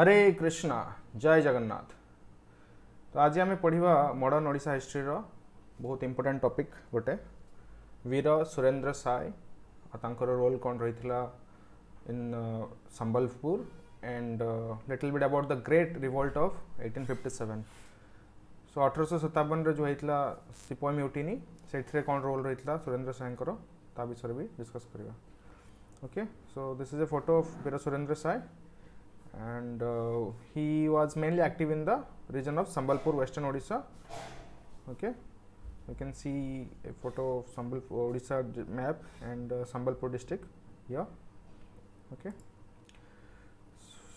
हरे कृष्णा जय जगन्नाथ तो आज आम पढ़ा मडर्ण ओडा हिस्ट्री बहुत इम्पोर्टाट टॉपिक गोटे वीर सुरेंद्र साय और रोल कौन रही in Sambalpur and little bit about the great revolt of 1857 so अठरश सतावन जो होता सीपोएम यूटिनी से कौन रोल रही था सुरेन्द्र सायर ता विषय भी डिस्कस करवा okay so this is a photo of Veer Surendra Sai and uh, he was mainly active in the region of Sambalpur, Western Odisha. Okay, you can see a photo of Sambalpur Odisha map and uh, Sambalpur district here. Okay.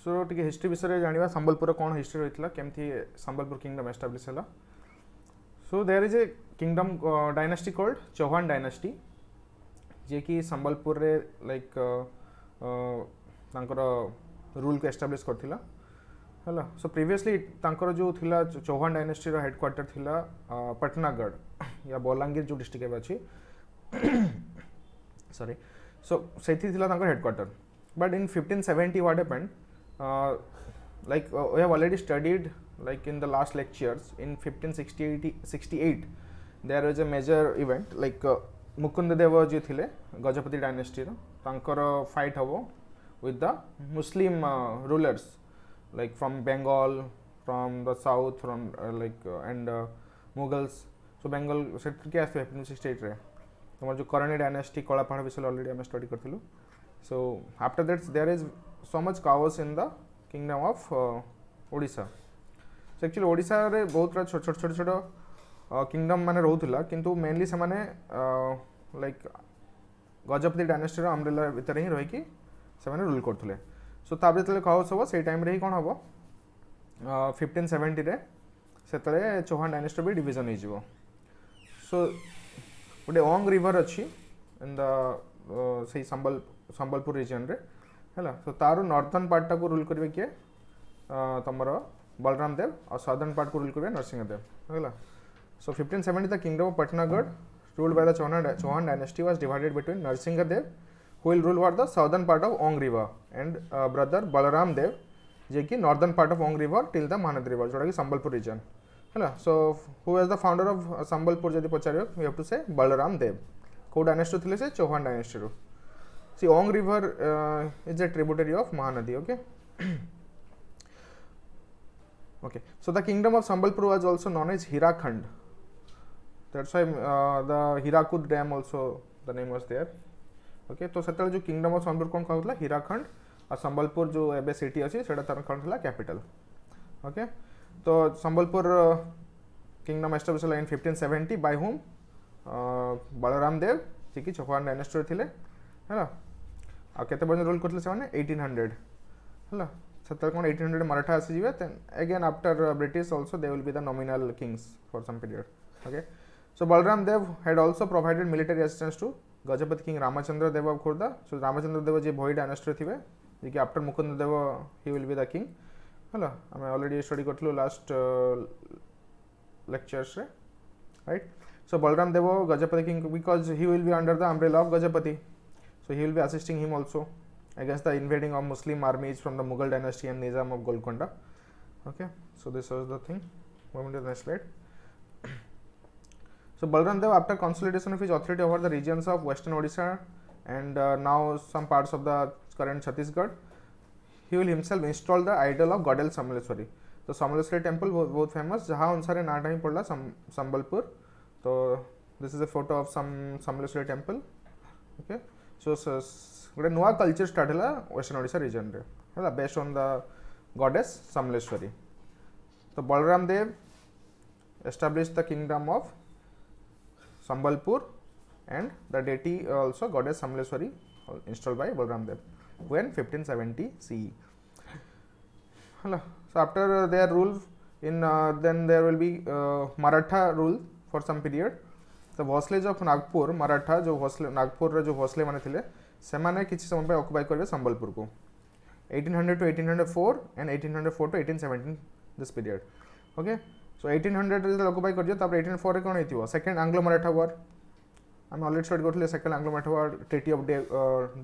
so history bisare janiba so टे history विषय जाना संबलपुर कौन history रही केमती Sambalpur kingdom establish है so there is a kingdom dynasty called Chauhan dynasty जे कि uh, like রুলকে establish କରିଥିଲା ହେଲା ସୋ ପ୍ରିଭିୟସଲି ତାଙ୍କର ଯେଉଁ ଥିଲା ଚୌହାନ ଡାଇନେଷ୍ଟିର ହେଡ଼କ୍ୱାର୍ଟର ଥିଲା ପଟନାଗଡ଼ ୟା ବଲାଙ୍ଗୀର ଯେଉଁ ଡିଷ୍ଟ୍ରିକ୍ଟ ଏବେ ଅଛି ସରି ସୋ ସେଇଠି ଥିଲା ତାଙ୍କର headquarter but in fifteen seventy what happened like uh, we have already studied like in the last lectures in 1568 there was a major event like uh, Mukund Dev ଯିଏ ଥିଲେ ଗଜପତି ଡାଇନେଷ୍ଟିର ତାଙ୍କର ଫାଇଟ୍ ହେବ with the Muslim uh, rulers like from Bengal, from the south, from uh, like uh, and uh, Mughals. So Bengal sector के आसपास अपने state re हमारे जो करने dynasty कोड़ा पहाड़ विषय already हमें study करते लो. So after that there is so much chaos in the kingdom of uh, Odisha. So actually Odisha re बहुत सारा छोट छोट छोट छोट किंगडम मैंने रोला किंतु मेनली से लाइक गजपति डायनेस्टी अम्रेला भितर ही रहीकि ସେମାନେ ରୁଲ୍ କରୁଥିଲେ ସୋ ତା'ପରେ ଯେତେବେଳେ ଖାଉସ ହେବ ସେଇ ଟାଇମ୍ରେ ହିଁ କ'ଣ ହେବ ଫିଫ୍ଟିନ୍ ସେଭେଣ୍ଟିରେ ସେତେବେଳେ ଚୌହାନ ଡାଇନେଷ୍ଟର ବି ଡିଭିଜନ୍ ହେଇଯିବ ସୋ ଗୋଟେ ଅଙ୍ଗ ରିଭର୍ ଅଛି ଇନ୍ ଦ ସେଇ ସମ୍ବଲ ସମ୍ବଲପୁର ରିଜନରେ ହେଲା ସୋ ତା'ର ନର୍ଦର୍ଣ୍ଣ ପାର୍ଟଟାକୁ ରୁଲ୍ କରିବେ କିଏ ତୁମର ବଳରାମ ଦେବ ଆଉ ସଦର୍ଣ୍ଣ ପାର୍ଟକୁ ରୁଲ୍ କରିବେ ନରସିଂହ ଦେବ ହେଲା so fifteen seventy the kingdom of Patnagarh ruled by the Chauhan, Chauhan dynasty was divided between Narsingadev who will rule over the southern part of Ong River and uh, brother Balaram Dev, Jeki, northern part of Ong River till the Mahanad River, so Sambalpur region. So, who was the founder of uh, Sambalpur Jadi Pacharyok? We have to say Balaram Dev. Who dynasty thile se? Chauhan dynasty ro. See, Ong River uh, is a tributary of Mahanadi, okay? okay. So, the kingdom of Sambalpur was also known as Hira Hirakhand. That's why uh, the Hirakud Dam also, the name was there. Okay ତ ସେତେବେଳେ ଯେଉଁ kingdom of Sambalpur କ'ଣ କହୁଥିଲା ହୀରାଖଣ୍ଡ ଆଉ ସମ୍ବଲପୁର ଯେଉଁ ଏବେ city ଅଛି ସେଇଟା ତା'ର କ'ଣ ଥିଲା କ୍ୟାପିଟାଲ ଓକେ ତ ସମ୍ବଲପୁର କିଙ୍ଗଡମ୍ ଏଷ୍ଟାବ୍ଲିଶ ହେଲା in fifteen seventy by whom Balaram Dev ଯିଏକି ଚୌହାନ ଡାଇନେଷ୍ଟୋର ଥିଲେ ହେଲା ଆଉ କେତେ ପର୍ଯ୍ୟନ୍ତ ରୁଲ୍ କରିଥିଲେ ସେମାନେ ଏଇଟିନ୍ ହଣ୍ଡ୍ରେଡ଼ ହେଲା ସେତେବେଳେ କ'ଣ ଏଇଟିନ୍ ହଣ୍ଡ୍ରେଡ଼ ମରାଠା ଆସିଯିବେ then again after British also they will be the nominal kings for some period okay So Balram Dev had also provided military assistance to Gajapati king Ramchandra Dev Khordha so Ramchandra Dev ji Bhoi dynasty थे कि after Mukund देव हि will be the king है आम already study कर last lectures right so Balram Dev Gajapati king because he will be under the umbrella of Gajapati so he will be assisting him also against the invading of Muslim armies from the Mughal dynasty and Nizam of Golconda okay so this was the thing next slide So Balram Dev, after consolidation of his authority over the regions of western Odisha and uh, now some parts of the current Chhattisgarh, he will himself install the idol of Godel Samaleswari. temple was both famous. Jaha जहाँ अनुसार ना time Sambalpur. So this is a photo of some some temple. Okay. So so गोटे नुआ culture start है western ओडा region रे है based on the goddess Samaleswari तो Balram Dev establish the kingdom of Sambalpur and the deity also goddess Samaleswari installed by Balram Dev when 1570 CE. So, after their rule uh, then there will be uh, Maratha rule for some period. The Vosles of Nagpur, Maratha, jo Vosle, Nagpur, jo Vosle mane thile, semane kichhi samay Sambalpur ko. 1800 to 1804 and 1804 to 1817 this period. Okay. So eighteen hundred लघुबाई कर eighteen four कौन होती second Anglo Maratha war आम already start करते second Anglo Maratha war treaty of the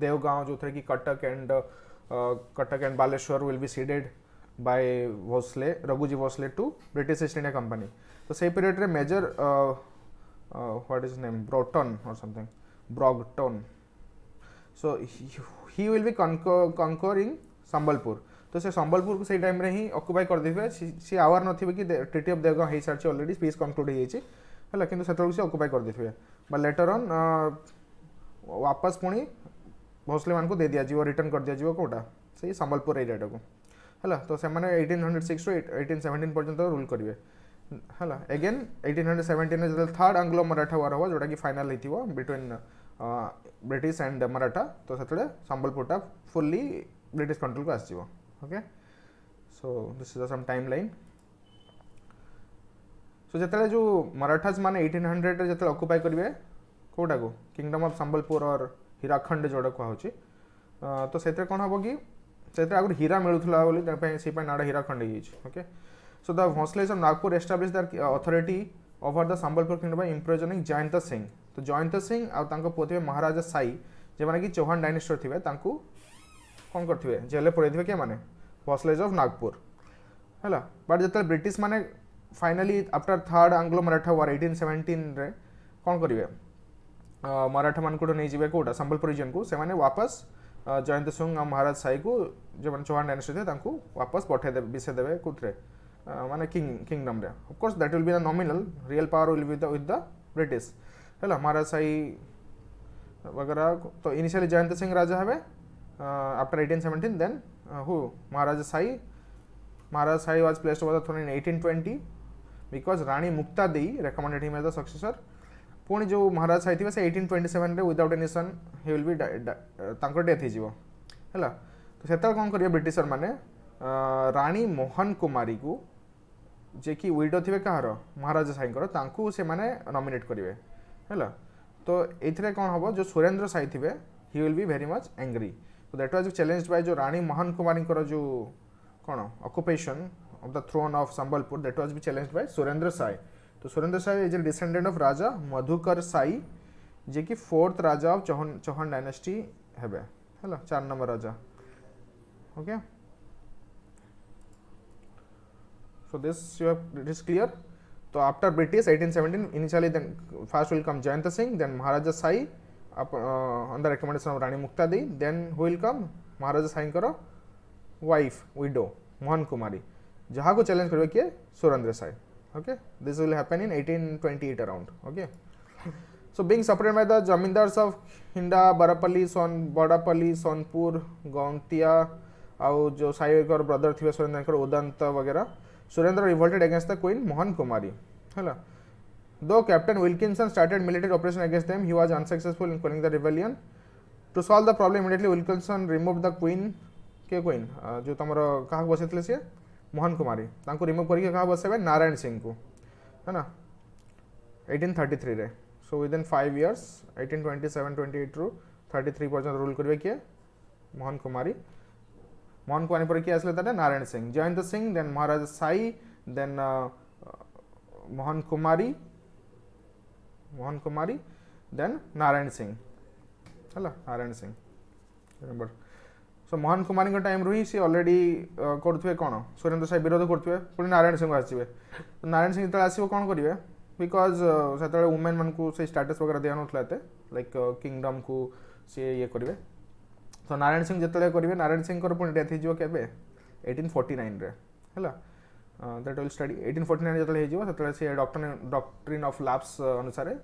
Deogaon जो थे कि Cuttack and Cuttack and Baleshwar will be ceded by Bhonsle Raghuji Bhonsle to British East India company तो से पीरियड रे major what is name Broughton और something Broughton so he will be conquering Sambalpur तो से संबलपुर को टाइम रे ही ऑक्युपाय कर देबे सी आवर नथिबे कि ट्रीटी ऑफ देवगांव हे सर्च ऑलरेडी स्पेस कंक्लूड हे छि हला किंतु सेतल से ऑक्युपाय कर लेटर ऑन वापस पुणी भोसले मान को दे दिया जीव रिटर्न कर दिया कौटा से संबलपुर एरिया को है तो से माने 1806 टू 1817 पर्यंत रूल करबे हला अगेन 1817 में जो थार्ड आंग्लो मराठा वॉर हो जोटा कि फाइनल हेतिबो बिटवीन ब्रिटिश एंड मराठा तो सेतले संबलपुरटा फुल्ली ब्रिटिश कंट्रोल को आसीबो okay so this is some timeline so ଯେତେବେଳେ ଯେଉଁ ମରାଠାଜ ମାନେ ଏଇଟିନ୍ ହଣ୍ଡ୍ରେଡ଼ରେ ଯେତେବେଳେ ଅକୁପାଇ କରିବେ କେଉଁଟାକୁ kingdom of Sambalpur or Hirakhand ଯେଉଁଟା କୁହାହେଉଛି ତ ସେଥିରେ କ'ଣ ହେବ କି ସେଥିରେ ଆଗରୁ ହୀରା ମିଳୁଥିଲା ବୋଲି ତା ପାଇଁ ସେଇ ପାଇଁ ନାଁଟା ହୀରାଖଣ୍ଡ ହେଇଯାଇଛି okay so the Bhonsles of Nagpur establish their authority over the Sambalpur kingdom by imprisoning Jayant Singh ତ ଜୟନ୍ତ ସିଂ ଆଉ ତାଙ୍କ ପୁଅ ଥିବେ ମହାରାଜା ସାଇ ଯେଉଁମାନେ କି ଚୌହାନ ଡାଇନେଷ୍ଟର ଥିବେ ତାଙ୍କୁ कौन करेंगे जेल पड़े क्या मैंने वसलेज अफ नागपुर है बट जो ब्रिट मैंने finally after third Anglo Maratha war eighteen seventeen कौन करेंगे मराठा मान नहीं जी कौटा संबलपुर रिजन को से वापस जयंत सिंह महाराज साई को जो मैंने चौहान डायनेस्ट थे वापस पठेदे देवे कौटे मैंने king kingdom of course that will be the nominal real power will be the with the British है महाराज साई वगैरह तो इनिशियली जयंत सिंह राजा हे after 1817 then who Maharaja Sai Maharaja Sai was placed over the throne in 1820 because Rani Mukta Dei recommended him as the successor ପୁଣି ଯେଉଁ ମହାରାଜ ସାହି ଥିବେ ସେ eighteen twenty ସେଭେନ୍ରେ without any son he will be ତାଙ୍କ death ହେଇଯିବ ହେଲା ତ ସେତେବେଳେ କ'ଣ କରିବେ ବ୍ରିଟିଶରମାନେ ରାଣୀ ମୋହନ କୁମାରୀକୁ ଯିଏକି ୱିଡୋ ଥିବେ କାହାର ମହାରାଜା ସାହିଙ୍କର ତାଙ୍କୁ ସେମାନେ ନମିନେଟ୍ କରିବେ ହେଲା ତ ଏଇଥିରେ କ'ଣ ହେବ ଯେଉଁ ସୁରେନ୍ଦ୍ର ସାହି ଥିବେ he will be very much angry तो दैट व्वाज चैलेंज बाय जो राणी महान कुमारी जो कौन occupation of the throne of Sambalpur that was भी चैलेंज बाय सुरेन्द्र साय तो Surendra Sai is a descendant of raja Madhukar Sai जे कि fourth raja of Chauhan Chauhan dynasty हे है चार number raja okay so this you it is clear तो after British 1817 initially then fast will come Jayant Singh then Maharaja Sai up, uh, on the then will come Maharaj Then wife widow Mohan Kumari जहाँ को challenge करवे किए Surendra Sai okay this will happen in 1828 around okay so being supported by the zamindars of Hinda Barpali सोन बड़ापल्ली सोनपुर गौंतिया आउ जो साईकर brother थे सुरेंद्र उदंत वगैरह Surendra revolted against the queen Mohan Kumari है दो captain Wilkinson started military operation against them he was unsuccessful in calling the rebellion to solve the problem immediately Wilkinson remove the queen के queen जो तुम क्या बसे थे सी मोहन कुमारी रिमुव करके क्या बसवे नारायण सिंह को है ना eighteen thirty three so within five years eighteen twenty seven twenty eight एट्रु थर्टी थ्री पर्यटन रूल करेंगे किए मोहन कुमारी मोहन कुमारी पर किए आसे Narayan Singh Jayant Singh then Maharaj Sai then Mohan Kumari Mohan Kumari then Narayan Singh है Narayan Singh remember so Mohan Kumari time रु सी अलरेडी करुवे कौन सुरेन्द्र साहब विरोध करुवे पुणी नारायण सिंह आसवे तो नारायण सिंह जितने आसो कौन करेंगे बिकज से वुमेन मान को स्टाटस वगैरह दि नाते लाइक किंगडम को सी ये करेंगे तो नारायण सिंह जिते करेंगे Narayan Singh death eighteen forty nine है that will study eighteen forty nine जितने होते सी डक्टर डक्ट्रीन अफ लाब्स अनुसार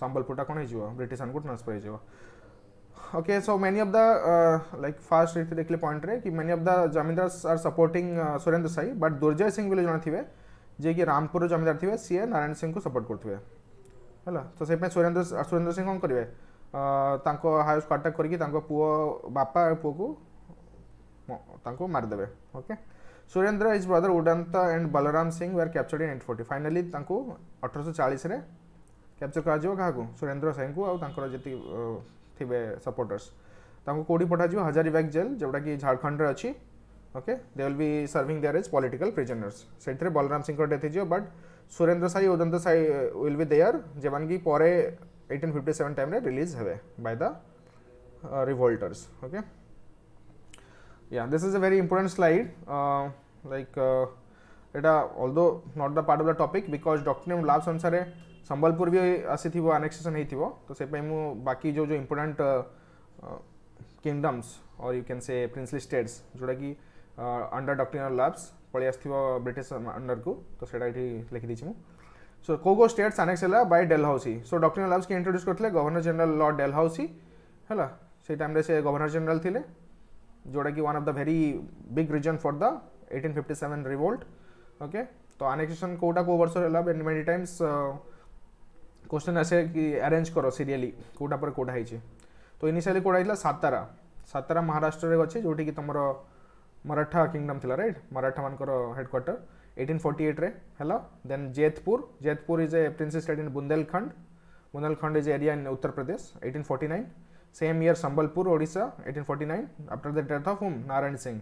सम्बलपुरटा कौन हो ब्रिट मानक ट्रांसफर हो okay so many of the like first ये देखिए पॉइंट रे कि many of the zamindars are supporting Surendra Sai but Durjay Singh भी जन थे जे कि रामपुर जमीदार थे सी नारायण सिंह को सपोर्ट करते तो से सुरेन्द्र सुरेन्द्र सिंह कौन करेंगे हाउस कंटाक्ट करपा करके पुह को मारिदे okay Surendra is brother Udant and Balram Singh were captured in eight forty finally अठरश चालीस कैप्चर करा सुरेन्द्र साई को आर जी थे सपोर्टर्स कौटी पठाज हजारीबैग जेल जोटा कि झारखंड अच्छी okay they will be serving there is political prisoners से बलराम सिंह डेथ हो but Surendra Sai Udant Sai will be there जवान कि eighteen fifty seven time release हे by the revolters okay yeah this is a very important slide uh, like uh, এটা although not the part of the topic because ଡକ୍ୟୁମେଣ୍ଟ lapse ଅନୁସାରେ ସମ୍ବଲପୁର ବି ଆସିଥିବ ଆନେକ୍ସେସନ୍ ହେଇଥିବ ତ ସେଥିପାଇଁ ମୁଁ ବାକି ଯେଉଁ ଯେଉଁ important kingdoms or you can say princely states ଯେଉଁଟାକି ଅଣ୍ଡର ଡକ୍ଟିନାଲ ଲାବ୍ସ ପଳେଇ ଆସିଥିବ ବ୍ରିଟିଶ ଅଣ୍ଡରକୁ ତ ସେଇଟା ଏଠି ଲେଖିଦେଇଛି ମୁଁ ସୋ କେଉଁ କେଉଁ ଷ୍ଟେଟ୍ସ ଆନେକ୍ସ ହେଲା by Dalhousie so doctrine lapse କିଏ ଇଣ୍ଟ୍ରୋଡ୍ୟୁସ୍ କରିଥିଲେ governor general lord Dalhousie ହେଲା ସେଇ ଟାଇମ୍ରେ ସେ ଗଭର୍ଣ୍ଣର ଜେନେରାଲ ଥିଲେ जोड़ा कि one of the very big reason for the 1857 revolt okay तो अनेक्सेशन कोटा को वर्ष होला एंड मेनी टाइम्स क्वेश्चन आसे कि अरेंज करो सीरियली କେଉଁଟା पर कोटा होई तो इनिशियली कोटा होइला सातारा सातारा महाराष्ट्र रे अछि जोटी कि तमरो मराठा किंगडम थिला राइट मराठा मानकर हेडक्वार्टर 1848 रे हेलो Jaitpur Jaitpur Jaitpur is a princes state Bundelkhand Bundelkhand Bundelkhand is area in Uttar Pradesh 1849 same year Sambalpur Odisha 1849 after the death of हुम नारायण सिंह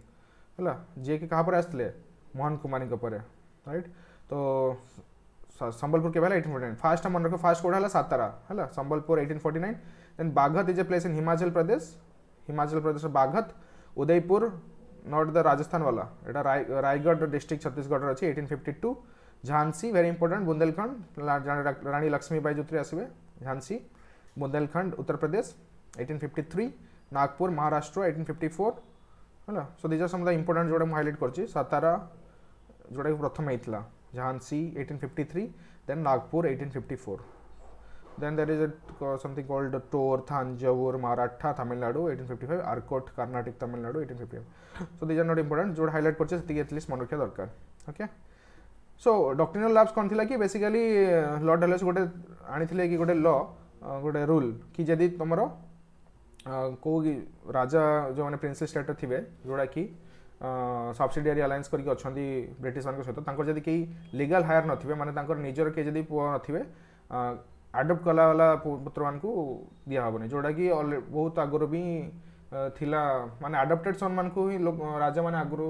है जे कि कहाँ पर आसते मोहन कुमारी रईट तो संबलपुर केवल एट्टन फोर्टी नाइन फास्ट मन रख फास्ट कौट है सतारा है Sambalpur eighteen forty nine then Baghat is a place in Himachal Pradesh Himachal Pradesh Baghat Udaipur not the Rajasthan वाला यहाँ रायगढ़ डिस्ट्रिक्ट छत्तीसगढ़ अच्छी eighteen fifty two Jhansi very important Bundelkhand Rani Lakshmibai जो आसवे झांसी बुंदेलखंड उत्तर प्रदेश 1853 Nagpur Maharashtra 1854 ହେଲା so these are some the important ଯେଉଁଟା ମୁଁ ହାଇଲାଇଟ୍ କରିଛି ସାତାରା ଯେଉଁଟାକି ପ୍ରଥମେ ହେଇଥିଲା Jhansi 1853 then Nagpur 1854 then there is something called ଟୋର୍ Thanjavur Maratha Tamil Nadu 1855 Arcot Carnatic Tamil Nadu 1855 so these are not important ଯେଉଁଟା ହାଇଲାଇଟ୍ କରିଛେ ସେତିକି ଏଟଲିଷ୍ଟ ମନେ ରଖିବା ଦରକାର ଓକେ ସୋ ଡକ୍ଟ୍ରିନାଲ ଲାବ୍ସ କ'ଣ ଥିଲା କି ବେସିକାଲି ଲର୍ଡ଼ ଡାଲେସ୍ ଗୋଟେ ଆଣିଥିଲେ କି ଗୋଟେ ଲ ଗୋଟେ ରୁଲ୍ କି ଯଦି ତୁମର କେଉଁ ରାଜା ଯେଉଁମାନେ ପ୍ରିନ୍ସେସ୍ ଷ୍ଟେଟ୍ରେ ଥିବେ ଯେଉଁଟାକି ସବସିଡ଼ିଆରୀ ଆଲାଏନ୍ସ କରିକି ଅଛନ୍ତି ବ୍ରିଟିଶମାନଙ୍କ ସହିତ ତାଙ୍କର ଯଦି କେହି ଲିଗାଲ୍ ହାୟର ନଥିବେ ମାନେ ତାଙ୍କର ନିଜର କେହି ଯଦି ପୁଅ ନଥିବେ ଆଡପ୍ଟ କଲାବାଲା ପୁତ୍ରମାନଙ୍କୁ ଦିଆହେବନି ଯେଉଁଟାକି ବହୁତ ଆଗରୁ ବି ଥିଲା ମାନେ ଆଡପ୍ଟେଡ୍ ସନ୍ମାନଙ୍କୁ ହିଁ ଲୋକ ରାଜାମାନେ ଆଗରୁ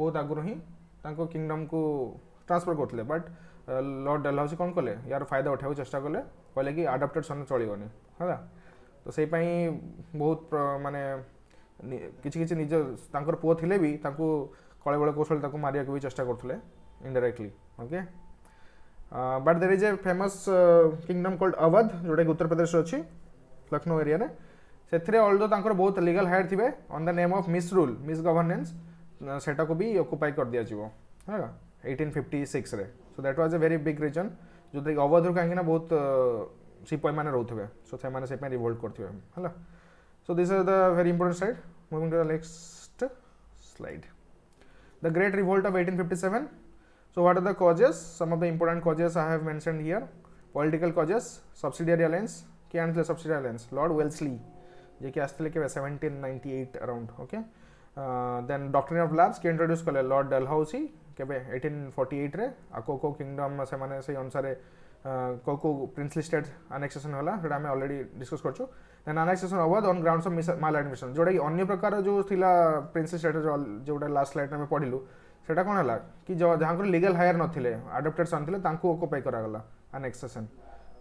ବହୁତ ଆଗରୁ ହିଁ ତାଙ୍କ କିଙ୍ଗଡମ୍କୁ ଟ୍ରାନ୍ସଫର୍ କରୁଥିଲେ ବଟ୍ ଲର୍ଡ଼ ଡେଲହାଉସି କ'ଣ କଲେ ୟାର ଫାଇଦା ଉଠାଇବାକୁ ଚେଷ୍ଟା କଲେ କହିଲେ କି ଆଡପ୍ଟେଡ୍ ସନ୍ ଚଳିବନି ହେଲା ତ ସେଇପାଇଁ ବହୁତ ମାନେ କିଛି କିଛି ନିଜ ତାଙ୍କର ପୁଅ ଥିଲେ ବି ତାଙ୍କୁ କଳେବଳ କୌଶଳ ତାକୁ ମାରିବାକୁ ବି ଚେଷ୍ଟା କରୁଥିଲେ indirectly okay but there is a famous kingdom called Awadh ଯେଉଁଟାକି ଉତ୍ତରପ୍ରଦେଶରେ ଅଛି ଲକ୍ଷ୍ନୌ ଏରିଆରେ ସେଥିରେ ଅଲଦୋ ତାଙ୍କର ବହୁତ ଲିଗାଲ୍ ହାୟାର୍ ଥିବେ on the name of misrule ରୁଲ୍ ମିସ୍ ଗଭର୍ଣ୍ଣାନ୍ସ ସେଟାକୁ ବି ଅକୁପାଇ କରିଦିଆଯିବ ହେଲା ଏଇଟିନ୍ ଫିଫ୍ଟି ସିକ୍ସରେ so that was a very big reason ଯେଉଁଥିରେକି ଅବଧରୁ କାହିଁକିନା ବହୁତ सीपय मैंने रोथे सो से रिवोल्ट करेंगे है so this is the very important slide moving to the next slide the great revolt of 1857 fifty seven so what are the causes some of the important causes I have mention here political causes subsidiary alliance किए आनते subsidiary alliance lord Wellesley जे कि आसते के seventeen ninety around okay then doctrine of lapse किए introduce कले lord Dalhousie केवे eighteen forty एइट्रे किंगडम से अनुसार को को प्रिंसली स्टेट आनेक्सेसन होला जोटा आम अलरेडी डिस्कस करछु then annexation Awadh on grounds of maladministration जोटा कि अन्य प्रकार जो थिला प्रिंसली स्टेट जोटा लास्ट स्लाइड में पढ़िलु सेटा कोन होला कि जहां लीगल हायर नथिले अडॉप्टेड सन थिले तांको ऑक्युपाई करा गला आनेक्सेसन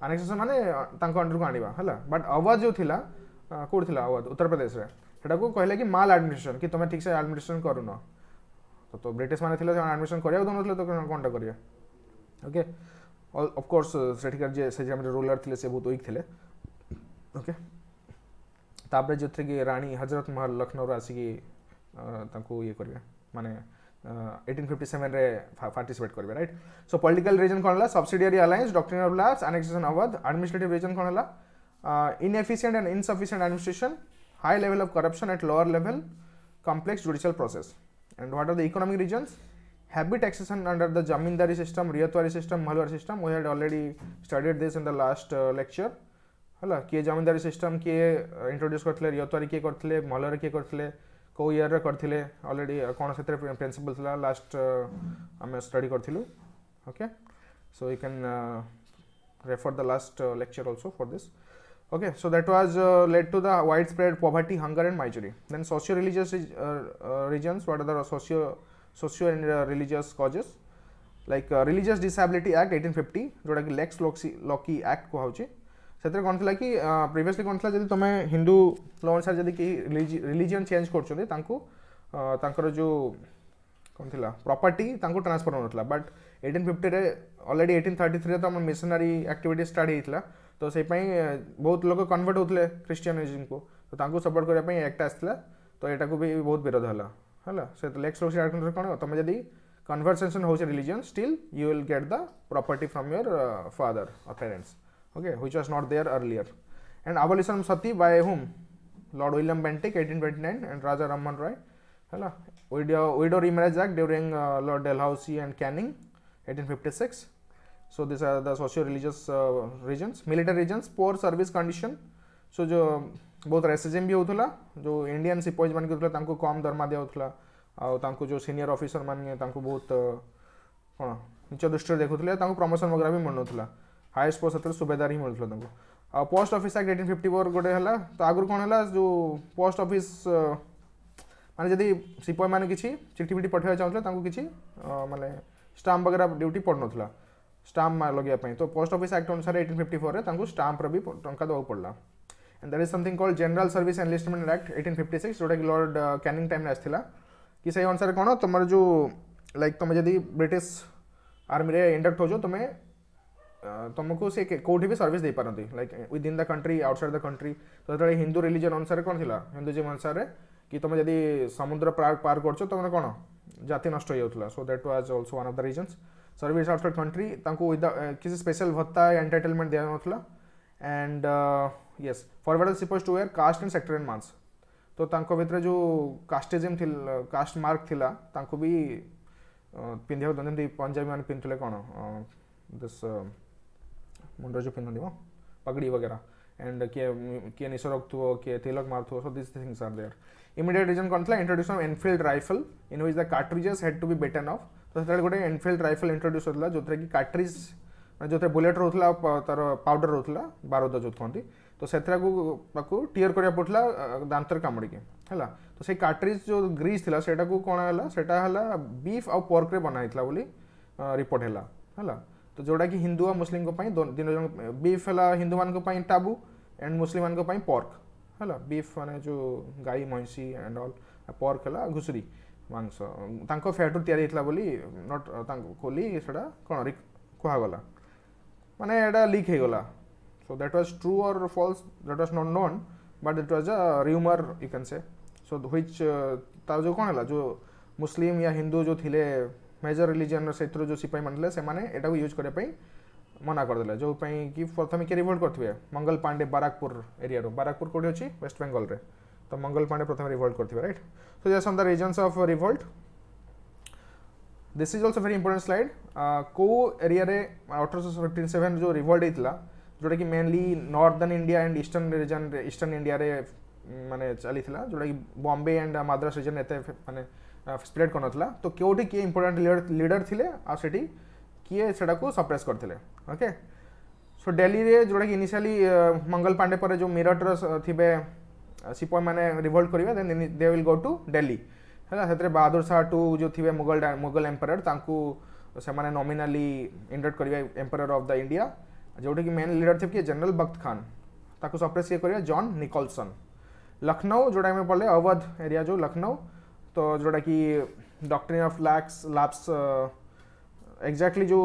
आनेक्सेसन माने तांको अंडर को आनिबा होला बट अवार्ड जो थिला कोड थिला अवार्ड उत्तर प्रदेश रे सेटा को कहले कि माल एडमिशन कि तमे ठीक से एडमिशन करूनो तो तो ब्रिटिश माने थिले एडमिशन करिया दनथले तो कोनटा करिया ओके okay? ଅଫକୋର୍ସ ସେଠିକାର ଯିଏ ସେ ଟାଇମ୍ରେ ରୁଲର୍ ଥିଲେ ସେ ବହୁତ ୱିକ୍ ଥିଲେ ଓକେ ତାପରେ ଯେଉଁଥିରେକି ରାଣୀ ହଜରତ ମହଲ ଲକ୍ଷ୍ନୌରୁ ଆସିକି ତାଙ୍କୁ ଇଏ କରିବେ ମାନେ ଏଇଟିନ୍ ଫିଫ୍ଟି ସେଭେନ୍ରେ ପାର୍ଟିସିପେଟ୍ କରିବେ ରାଇଟ୍ ସୋ ପଲିଟିକାଲ୍ ରିଜନ୍ କ'ଣ ହେଲା subsidiary alliance doctrine of lapse annexation Awadh administrative reason କ'ଣ ହେଲା inefficient and insufficient administration high level of corruption at lower level, complex judicial process. And what are the economic reasons? हैबिट taxation under the zamindari system ryotwari system mahalwari system we had already studied this in the last lecture है किए जमींदारी system किए introduce करते रियतवारी किए करते महल किए करते कौ इयर करते अलरेडी कौन से प्रिंसिपल थी लास्ट आम स्टडी करूँ okay so you can refer the last lecture also for this okay so that was led to the wide spread poverty hunger and misery then socio religious reasons what are the socio socio and uh, religious causes like uh, religious disability act जोटा कि lakes Lockie act कहुचे से uh, कौन थी कि previously कौन था जब तुम तो हिंदू लॉ अनुसार जब कि रिलीजन चेंज कर जो कौन थी प्रपर्टी ट्रांसफर हो but eighteen fifty already eighteen thirty three तो मिशनारी आक्टिविट स्टार्ट होता तो से uh, बहुत लोग कनवर्ट होते क्रिस्टिजम को तो सपोर्ट करने एक्ट आसला तो यू भी बहुत विरोध है है सहित कौन तुम जब कनभरसेसन हो religion still you will get the property from your father और पेरेन्ट्स ओके हुई was not there earlier and abolition sati by whom Lord William Bentinck eighteen twenty nine and Raja Raman Roy है widow remarriage act during Lord Dalhousie and Canning eighteen fifty six so this are the socio religious reasons military reasons poor service condition so जो बहुत S भी होता जो Indian सिपोज मान के कम दरमा दिया जो सीनियर अफिसर मानिए बहुत कौन नीच दृष्टि देखुले प्रमोशन वगैरह भी मिलूला हाएस्ट पोस्ट से सुबेदार ही मिलूला आ post office act eighteen fifty four गोटे है तो आगु कौन है जो पोस्ट अफि मानते जदि सिपाही मैंने किसी चिठी फिटी पठे चाहूल किसी मैंने स्टाम्प वगैरह ड्यूटी पड़ नाला स्टाम्प लगे तो पोस्ट अफिस आक्ट अनुसार एटीन फिफ्टी फोर में स्टाम्प्र भी टाँग देवाक पड़ा and that is something called general service enlistment act 1856 जोटा कि लॉर्ड कैनिंग टाइम आसला कि सही अनुसार कौन तुम जो लाइक तुम जब ब्रिटिश आर्मी रे इंडक्ट हो तुम्हें uh, तुमको से कौटी भी सर्विस दे पारती like in the country outside the country तो जो हिंदू रिलीजन अनुसार कौन थी हिंदुजिम अनुसार कि तुम जब समुद्र पार पार कर तो तुम कौन जाति नष्ट हो so that was also one of the reasons service outside country किसी स्पेशल भत्ता एंटरटेनमेंट दिया ना and yes forwarder sepoys to wear caste sector and marks तो ତ भितर जो ଯେଉଁ କାଷ୍ଟେଜିମ୍ ଥିଲା କାଷ୍ଟ ମାର୍କ ଥିଲା ତାଙ୍କୁ ବି ପିନ୍ଧିବାକୁ ଦଉଛନ୍ତି ଯେମିତି ପଞ୍ଜାବୀମାନେ ପିନ୍ଧୁଥିଲେ କ'ଣ ଦିସ୍ ମୁଣ୍ଡରେ ଯେଉଁ एंड किए किए निशो रखुव किए तिलक मारुव so this things are there immediate reason कौन था introduce of Enfield rifle in which the cartridges had to be bitten off तो से गोटे एनफिल्ड रईफल इंट्रोड्यूस होता जो थी कार्ट्रिज जो बुलेट रोला तार पाउडर रोला बारूद जो कहते तो से टीयर करा पड़ा दातर कामुड़ी है तो से काट्रिज जो ग्रीज थी से कौन है बीफ आउ पर्क बनाई था रिपोर्ट है तो जोटा कि हिंदू आ मुस्लिम दिन जन बीफ है हिंदू मान टाबू एंड मुस्लिम मान पर्क है बीफ मान जो गाई महिषी एंड अल पर्क है घुसुरी मंस फैट्रु तैयारी होता नट खोली ନଟ୍ ତାଙ୍କୁ ଖୋଲି ସେଇଟା लिक କୁହାଗଲା So that was true or false, that was not known, but it was a rumor you can say. So which ta jo kon hala jo muslim ya hindu jo thile major religion ra क्षेत्र jo sipai manle se mane eta ko use kare pai मना कर करदे जो कि प्रथम किए revolt करते मंगल Pandey बाराकपुर area रो बाराकपुर कोठी अच्छी वेस्ट बेंगल रे तो मंगल पांडे प्रथम रिवोल्ट करथिबे right so they the reasons of revolt this is also very important slide को एरिया रे सेवेन जो रिवोल्ट हेतला जोटा कि mainly northern India and eastern region eastern India मानने चली जोटा कि बम्बे एंड मद्रास रिजन एत मैंने स्प्रेड कर नाला तो कौटी किए इंपोर्टाट लिडर थे आठ किए से सप्रेस करते ओके सो डेली जोटा कि इनिशियाली मंगल पांडे पर जो मीरटर थे सीप मैंने रिभोल्ट करेंगे then they will go to Delhi है बहादुर शाह टू जो थे मुगल मुगल एम्पायर ताकू से नमिनाली इंडक्ट करेंगे एम्पायर ऑफ़ द इंडिया जोटा कि मेन लिडर थी जेनेल बक्त खान सप्रेस किए कर जन निकलसन लखनऊ जोटा कि पढ़े अवध एरिया जो लखनऊ तो जोटा कि doctrine of lax lapse exactly जो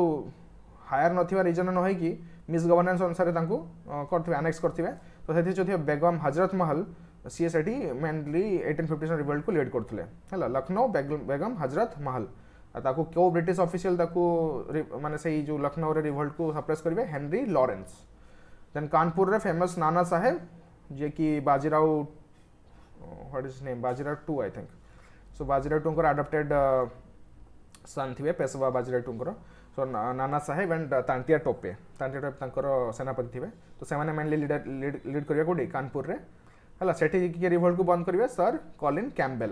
हायर नथिबा रीजन न होई कि मिस गवर्नेंस अनुसार तांकू करथिबे एनेक्स करथिबे तो सेथि बेगम हजरत महल सीएसआईटी मेनली 1857 रिवोल्ट को लीड करते हला लखनऊ बेगम हजरत महल क्यों ब्रिटिश ऑफिशियल ताकु से जो लखनऊ रे रिवोल्ट को सप्रेस करेंगे हेनरी लॉरेंस देन कानपुर रे फेमस नाना साहेब जे की Bajirao what is name Bajirao two I think so Bajirao 2 को अडॉप्टेड सन थिवे पेशवा बाजीराव 2 को सो नाना साहेब एंड तांटिया टोपे तांतिया टोपे तंकर सेनापति थे तो से मेनली लीडर लीड करिया को कानपुर रे हला सेठी के रिवोल्ट को बंद करेंगे Sir Colin Campbell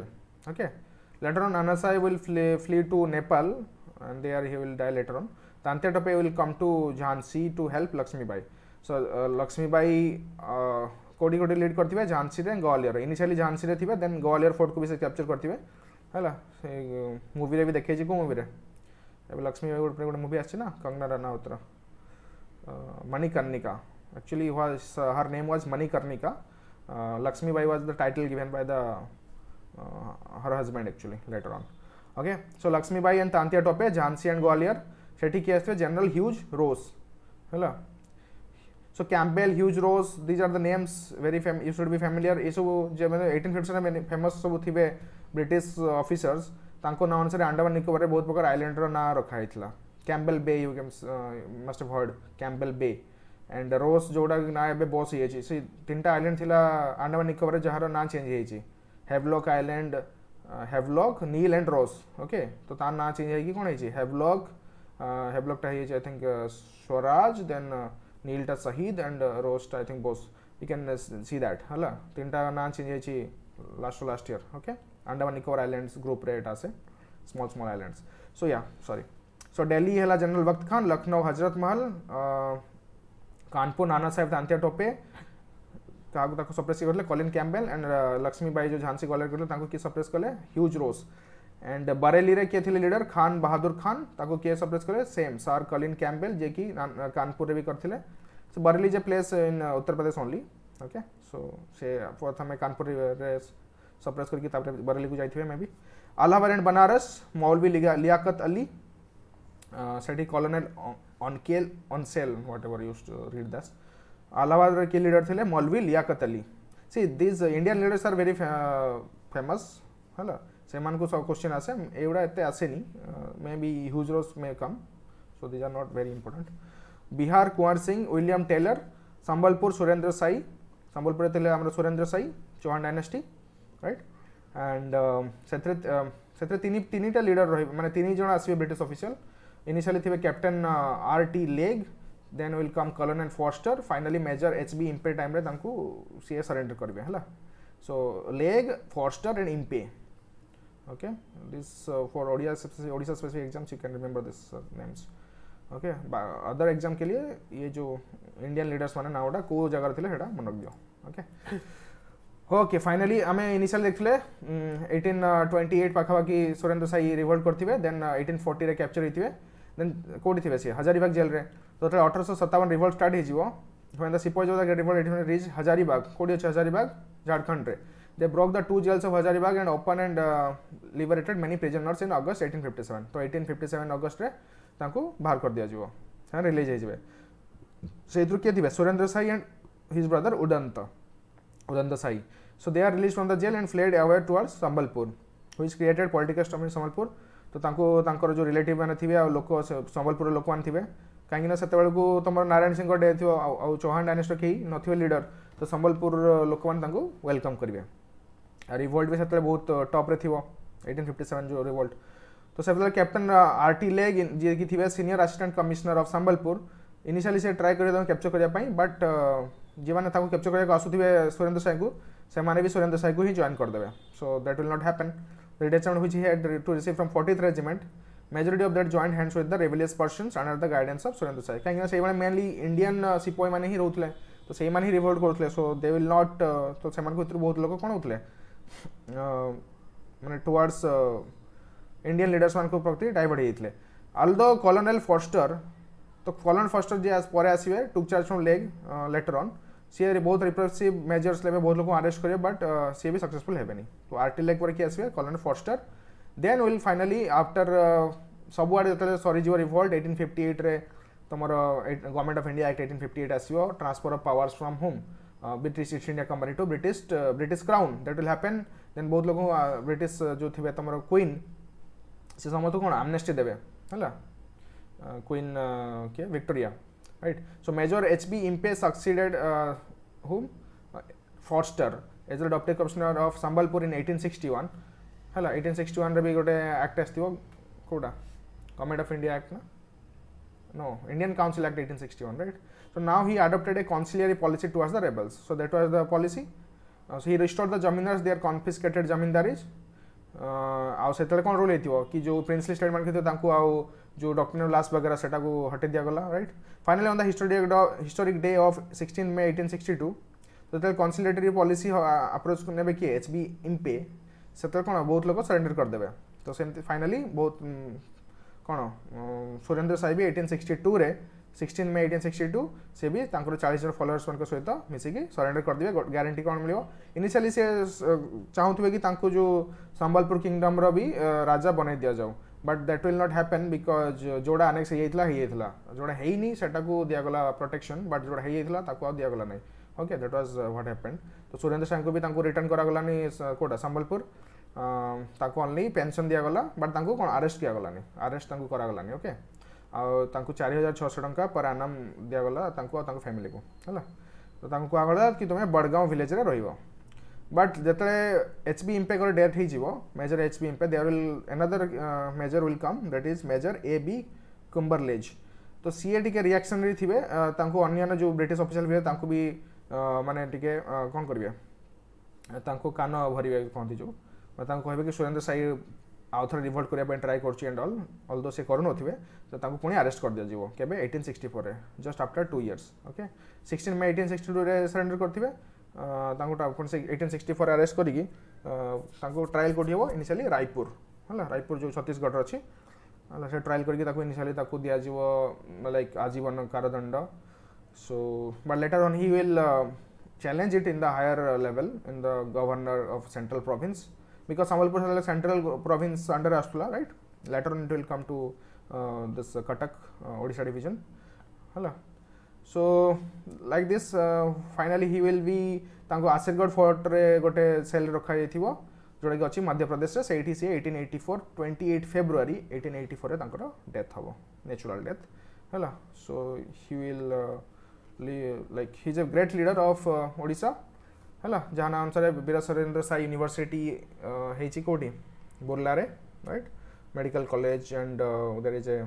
okay okay? Later on Anasai will flee, flee to Nepal and there he will die later on. Tante Tope will come to Jhansi to help Lakshmi Bai. So uh, Lakshmi Bai uh, कोड़ी कोड़ी lead करते हैं झांसी रे Gwalior initially Jhansi रे थिबे then Gwalior fort को भी से capture करते है मूवी रे भी देखे को मूवी रे ଏବେ ଲକ୍ଷ୍ମୀ ବାଇ ଗୋଟେ ଗୋଟେ ମୁଭି ଆସିଛି ନା କଙ୍ଗନା ରାନାୱତ୍ର Manikarnika actually was her name was Manikarnika Lakshmi Bai was the title given by the her husband actually later on okay so Lakshmi Bai and Tantia Tope Jhansi and Gwalior सेठी किए थे जनरल ह्यूज रोज है so Campbell Hugh Rose these are the names very fame you should भी familiar ये सब जो मैंने eighteen fifty में फेमस सब थे ब्रिटिश अफिसर्स नाम अनुसार आंडमान निकोबर बहुत प्रकार आईलैंडर ना रखाई था Campbell Bay you can must heard Campbell Bay and Rose जोड़ा ना एवं बस ये तीन टाइम आईलैंड थी आंडमान निकोबर जहाँ ना चेंज होती Havelock Island Havelock Neil and Ross okay तो तार ना चेंज है कौन है हैवलॉक हैवलॉकटा आई थिंक स्वराज देन नीलटा शहीद एंड रोसटा I think Bose you can see that है तीन टा ना चेंज है last last year okay Andaman Nicobar islands group रेट आसे small small islands so yeah sorry सो दिल्ली है जनरल वक्त खान लखनऊ हजरत महल कानपुर नाना साहेब तांतिया टोपे तो क्या सप्रेस uh, किए करते कलीन कैम्बेल एंड लक्ष्मीबाई जो झांसी कलर करते किए सप्रेस कले ह्यूज रोस एंड बरेली किए थे लिडर खान बाहादुर खान किए सप्रेस कले सेम सार कलीन कैम्बेल जे कि uh, कानपुर भी करते सो बरेली जे place in Uttar Pradesh only okay so से प्रथम कानपुर सप्रेस कर बरेली को जाइए मे भी अलाहाबाद एंड बनारस मौलवी लियाकत अली सेठी कॉलोनेल ऑनकेल ऑनसेल whatever use to read this Allahabad key leader thile Maulvi Liaquat Ali. See these Indian leaders are very famous. Hello. ସେମାନଙ୍କୁ ସବୁ କ୍ୱେଶ୍ଚିନ୍ ଆସେ ଏଗୁଡ଼ା ଏତେ ଆସେନି may be Hugh Rose may come so these are not very important Bihar Kumar Singh William Taylor Sambalpur Surendra Sai ସମ୍ବଲପୁରରେ ଥିଲେ ଆମର Surendra Sai Chauhan dynasty right and ସେଥିରେ ସେଥିରେ ତିନି ତିନିଟା ଲିଡର ରହିବେ ମାନେ ତିନି ଜଣ ଆସିବେ ବ୍ରିଟିଶ ଅଫିସିଆଲ ଇନିସିଆଲି ଥିବେ captain R T Leigh then will come colonel and Forster finally major H B Impey time सी सरेन्डर करेंगे है so Leigh Forster and Impey okay this for Odia Odisha specific exam you can remember this names okay other exam के लिए ये जो Indian leaders मैंने नाटा कौ जगार थे मन रख ओके ओके फाइनाली आम इनिशियल देखते एटीन ट्वेंटी एट पाखापाखि सुरेन्द्र साई रिभल्ट करते देन एटीन फोर्टी कैप्चर होते हैं देन कौटी थे सी हजारीबाग जेल में टोटल अठरश सतावन रिवल्ट स्टार्ट होन द सीपल जो रिवल्ट रिज हजारीबाग कौटी अच्छे हजारीबाग झारखंड में they broke the two jails of Hazaribagh and open and liberated many prisoners in August eighteen fifty seven तो एट्टन फिफ्टी सेवेन अगस्ट बाहर कर दिया दिज्व रिलीज होते हैं किए थे Surendra Sai and his brother Udant Udant Sai so they are release from the jail and fled away towards Sambalpur who created political storm in Sambalpur तो जो रिलेट मैंने थे लोक सम्बलपुर लोक मैंने थे कहीं से तुम नारायण सिंह डे थो आउ चौहान डायनेस्टर के नए लिडर तो सम्बलपुर लोक मैंने वेलकम करेंगे रिवोल्ट भी से बहुत टप्रे थी एट्टन फिफ्टी सेवेन जो रिवोल्ट तो से captain R T Leigh ji थे senior assistant commissioner of Sambalpur initially try कर कैप्चर करने बट जी मैंने कैप्चर करने को सुरेन्द्र साई को से भी सुरेन्द्र साई को ही जॉन करदे so that will not happen The detachment which he had to receive from 40th Regiment, majority of that joined hands with the rebellious Persians under the guidance of Surendra Sai. କାହିଁକିନା ସେଇମାନେ mainly Indian ସିପୋଇ ମାନେ ହିଁ ରହୁଥିଲେ ତ ସେଇମାନେ ହିଁ Revolt କରୁଥିଲେ show De will not ତ ସେମାନଙ୍କ ଭିତରୁ ବହୁତ ଲୋକ କ'ଣ ହେଉଥିଲେ ମାନେ ଟୁୱାର୍ଡସ୍ ଇଣ୍ଡିଆନ ଲିଡର୍ସମାନଙ୍କ ପ୍ରତି ଡାଇଭର୍ଟ ହେଇଯାଇଥିଲେ ଆଲଦୋ କଲୋନେଲ୍ ଫଷ୍ଟର ତ କଲୋନେଲ୍ ଫଷ୍ଟର ଯିଏ ପରେ ଆସିବେ took charge from Leigh later on ସିଏ ବହୁତ रिप्रेसिव ମେଜର୍ସ ନେବେ ବହୁତ ଲୋକଙ୍କୁ ଆରେଷ୍ଟ କରିବେ ବଟ୍ ସିଏ ବି सक्सेसफुल ହେବେନି ତ आर्टिल लेक पर किए आसवे colonel Forster then will finally after ସବୁଆଡ଼େ ଯେତେବେଳେ ସରିଯିବ ରିଭଲ୍ଟ ଏଇଟିନ୍ ଫିଫ୍ଟି ଏଇଟ୍ରେ ତୁମର Government of India Act eighteen fifty eight ଆସିବ transfer of powers from home British East India Company to British British crown that will happen then ବହୁତ ଲୋକ British ଯେଉଁ ଥିବେ ତୁମର କୁଇନ୍ ସେ ସମସ୍ତଙ୍କୁ କ'ଣ ଆମନେଷ୍ଟି ଦେବେ ହେଲା କୁଇନ୍ କିଏ Victoria right? So Major H.B. impe succeeded uh, whom? Uh, Foster as the Deputy Commissioner of Sambalpur in 1861. Hello, 1861 re भी gote act आस्थिव कोडा Government of India Act na No, Indian Council Act 1861, right? So now he adopted a conciliary policy towards the rebels. So that was the policy. Uh, so he restored the zamindars their confiscated zamindaris जमीनदारीज ଆଉ ସେତେବେଳେ କ'ଣ roll ହେଇଥିବ କି ଯେଉଁ ପ୍ରିନ୍ସଲି ଷ୍ଟେଟ୍ମାନେ ଥିବ ତାଙ୍କୁ ଆଉ जो डॉक्टर लास्ट वगैरह से हटे दिया गला right final on the historic day of 16 May 1862 तो जो कनसिलेटरी पॉलिसी आप्रोच ने किए एच बी इन पे से कौन बहुत लोग सरेडर कर तो सेम फाइनली बहुत कौन कोन सुरेंद्र साहिब 1862 रे 16 मे 1862 से भी तांकर 40 फॉलोअर्स मन के सहित मिसी के सरेंडर कर देबे गारंटी कोन मिलियो इनिशियली कि जो संबलपुर किंगडम रो भी राजा बनाई दि जाऊ but that will not happen because जोड़ा आनेक्स होता जोड़ा है दिगला प्रोटेक्शन बट जोड़ा होता दिगला ना okay that was what happened तो सुरेंद्र साई को भी रिटर्न करागलानी कौटा संबलपुर ओनली पेनसन दिगला बट आरेस्ट दिगलानी आरेस्ट करागलानी ओके आउ चार हजार छःश टाँचा पर आनाम दिगला फैमिली को है तो कहगला कि तुम्हें बड़गाँव भिलेज रोक Uh, तो बट uh, जो एच बी इम्पैक्ट डेथ हो major H B Impey there another major will come that is major A B Cumberlege तो सी टी रियाक्शनरी थे अन्न्य जो ब्रिटिश अफिशियाल भी है भी uh, मानने टे कौन करेंगे कान भर कहते जो तो कहे कि साई आउ थे रिभल्ट करने ट्राए कर एंड अल अल्दो से तो पुणी आरेस्ट कर दिज्व केवे एटीन सिक्सटी फोर में just after two years okay sixteen May eighteen sixty two surrender करेंगे ତାଙ୍କୁ ଆପଣ ସେ ଏଇଟିନ୍ ସିକ୍ସଟି ଫୋର୍ ଆରେଷ୍ଟ କରିକି ତାଙ୍କୁ ଟ୍ରାଏଲ୍ କୋଠି ହେବ ଇନିସିଆଲି ରାୟପୁର ହେଲା ରାୟପୁର ଯେଉଁ ଛତିଶଗଡ଼ରେ ଅଛି ହେଲା ସେ ଟ୍ରାଏଲ୍ କରିକି ତାକୁ ଇନିସିଆଲି ତାକୁ ଦିଆଯିବ ଲାଇକ୍ ଆଜୀବନ କାରାଦଣ୍ଡ so but later on he will challenge it in the higher level in the governor of central province because Sambalpur is like central province under Ashtula, right? Later on it will come to uh, this uh, Katak, uh, Odisha division. Hello. So like this finally he will be ତାଙ୍କୁ ଆସେରଗଡ଼ ଫୋର୍ଟରେ ଗୋଟେ cell ରଖାଯାଇଥିବ ଯେଉଁଟାକି ଅଛି ମଧ୍ୟପ୍ରଦେଶରେ ସେଇଠି ସିଏ eighteen eighty four twenty eight February eighteen eighty ଫୋର୍ରେ ତାଙ୍କର death ହେବ ନ୍ୟାଚୁରାଲ୍ ଡେଥ୍ ହେଲା so he will like he is a great leader of Odisha ହେଲା ଯାହା ନାଁ ଅନୁସାରେ ବୀର ସୁରେନ୍ଦ୍ର ସାଇ ୟୁନିଭର୍ସିଟି ହେଇଛି କେଉଁଠି ବୁର୍ଲାରେ right medical college and there is a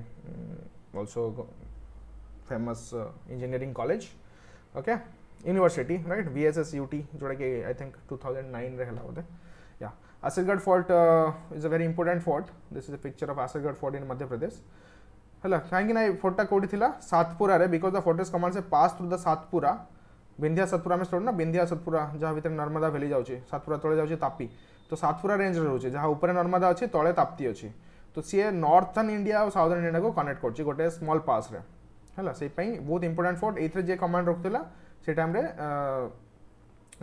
also famous engineering college okay university right V S S U T जोड़ा कि I think two thousand nine रहे होते या Asirgarh fort is a very important fort this is a picture of Asirgarh fort in Madhya Pradesh है कहीं ना फोर्टा कौटी थी Satpura because the fortress command से pass through the Satpura Vindhya Satpura में ना विंध्या सतपुरा जहाँ भितर नर्मदा भैली जाऊँच सतपुरा तले जाऊँगी तापी तो सातपुरा रेंज रोज जहाँ उपर नर्मदा अच्छी तले ताप्ती अच्छी तो सी नर्थन इंडिया और साउदर्न इंडिया को कनेक्ट करें गोटे स्मल पास है बहुत इम्पोर्टाट फोर्ट ये जे कमाण रखुला से टाइम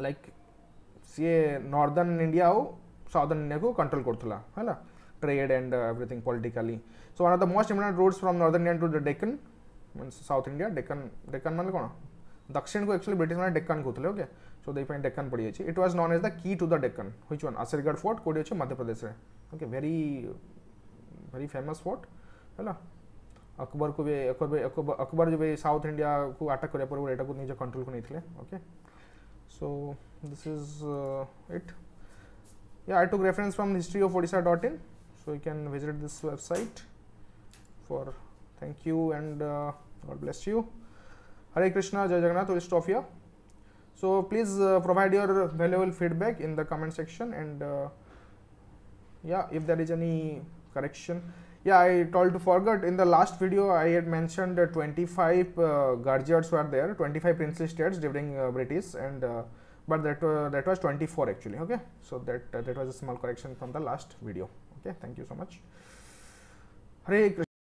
लाइक सी नर्दर्ण इंडिया आउ सदर्ण इंडिया को कंट्रोल करुला है trade and everything politically so one of the most important roads from northern India to the Deccan mean south India Deccan Deccan मैंने कौन दक्षिण को एक्चुअली ब्रिटिश मैंने डेकन कहते ओके सो दे डेकन पड़ जाइए it was known as the key to the Deccan which one Asirgarh fort कौटी अच्छे मध्यप्रदेश में okay very very famous fort है अकबर को भी अकबर अकबर जब भी साउथ इंडिया को अटक करने पर ये निज कंट्रोल को नहीं okay so this is it yeah I took reference from history of Odisha dot in so you can visit this website for thank you and God bless you Hare Krishna Jai Jagannath list of you so please provide your valuable feedback in the comment section and yeah if there is any correction Yeah, I told to forget in the last video I had mentioned 25 uh, Gurjars were there, 25 princely states during uh, British and uh, but that that was 24 actually. Okay, so that that was a small correction from the last video. Okay, thank you so much. Hare